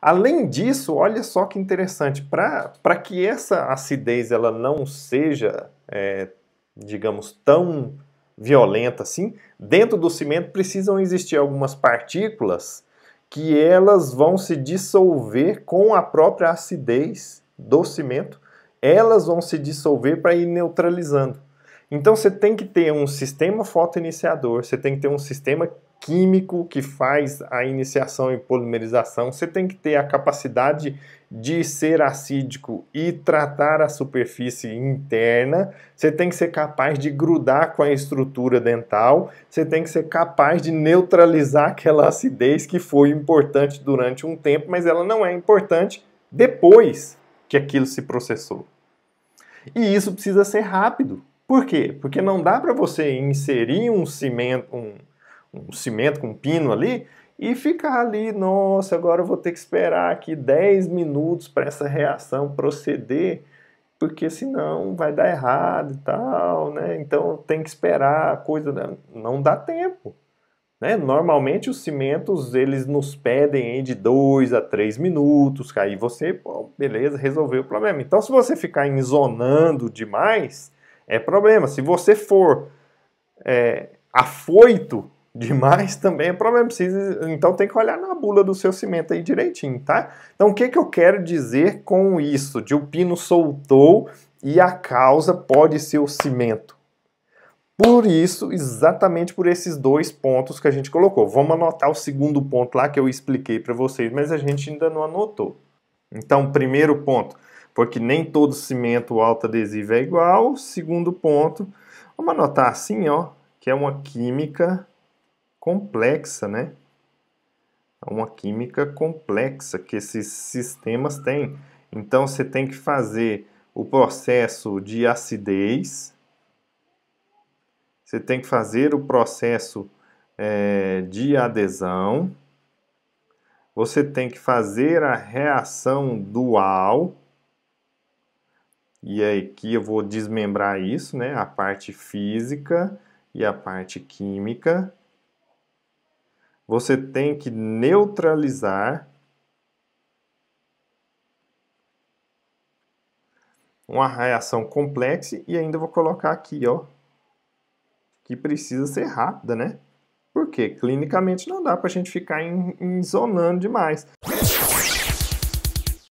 Além disso, olha só que interessante, para que essa acidez ela não seja, é, digamos, tão violenta assim, dentro do cimento precisam existir algumas partículas que elas vão se dissolver com a própria acidez do cimento, elas vão se dissolver para ir neutralizando. Então você tem que ter um sistema fotoiniciador, você tem que ter um sistema químico que faz a iniciação e polimerização, você tem que ter a capacidade de ser acídico e tratar a superfície interna, você tem que ser capaz de grudar com a estrutura dental, você tem que ser capaz de neutralizar aquela acidez que foi importante durante um tempo, mas ela não é importante depois que aquilo se processou. E isso precisa ser rápido. Por quê? Porque não dá para você inserir um cimento, um, um cimento com um pino ali e ficar ali, nossa, agora eu vou ter que esperar aqui 10 minutos para essa reação proceder, porque senão vai dar errado e tal, né? Então tem que esperar a coisa, né? não dá tempo. Né? Normalmente os cimentos eles nos pedem de 2 a 3 minutos, aí você, pô, beleza, resolveu o problema. Então se você ficar zonando demais, é problema. Se você for é, afoito demais também é problema. Precisa, então tem que olhar na bula do seu cimento aí direitinho, tá? Então o que, que eu quero dizer com isso? De o pino soltou e a causa pode ser o cimento. Por isso, exatamente por esses dois pontos que a gente colocou. Vamos anotar o segundo ponto lá que eu expliquei para vocês, mas a gente ainda não anotou. Então, primeiro ponto, porque nem todo cimento autoadesivo é igual. Segundo ponto, vamos anotar assim, ó, que é uma química complexa, né? É uma química complexa que esses sistemas têm. Então você tem que fazer o processo de acidez, você tem que fazer o processo é, de adesão, você tem que fazer a reação dual, e é aqui eu vou desmembrar isso, né? A parte física e a parte química você tem que neutralizar uma reação complexa e ainda vou colocar aqui, ó, que precisa ser rápida, né? Porque clinicamente não dá para a gente ficar em, em zonando demais.